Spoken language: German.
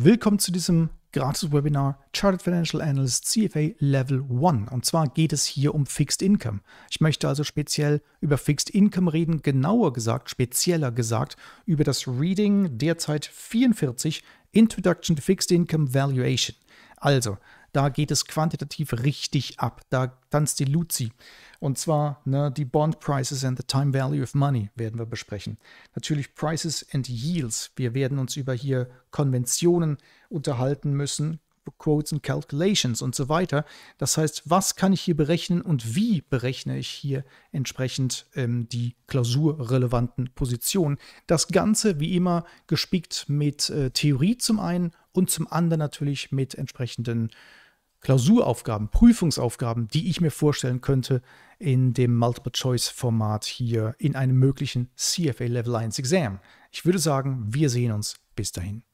Willkommen zu diesem Gratis-Webinar Chartered Financial Analyst CFA Level 1. Und zwar geht es hier um Fixed Income. Ich möchte also speziell über Fixed Income reden, genauer gesagt, spezieller gesagt, über das Reading derzeit 44 Introduction to Fixed Income Valuation. Also, da geht es quantitativ richtig ab. Da tanzt die Luzi. Und zwar ne, die Bond Prices and the Time Value of Money werden wir besprechen. Natürlich Prices and Yields. Wir werden uns über hier Konventionen unterhalten müssen, Quotes and Calculations und so weiter. Das heißt, was kann ich hier berechnen und wie berechne ich hier entsprechend ähm, die klausurrelevanten Positionen. Das Ganze wie immer gespickt mit äh, Theorie zum einen und zum anderen natürlich mit entsprechenden Klausuraufgaben, Prüfungsaufgaben, die ich mir vorstellen könnte, in dem Multiple-Choice-Format hier in einem möglichen CFA Level 1 Exam. Ich würde sagen, wir sehen uns. Bis dahin.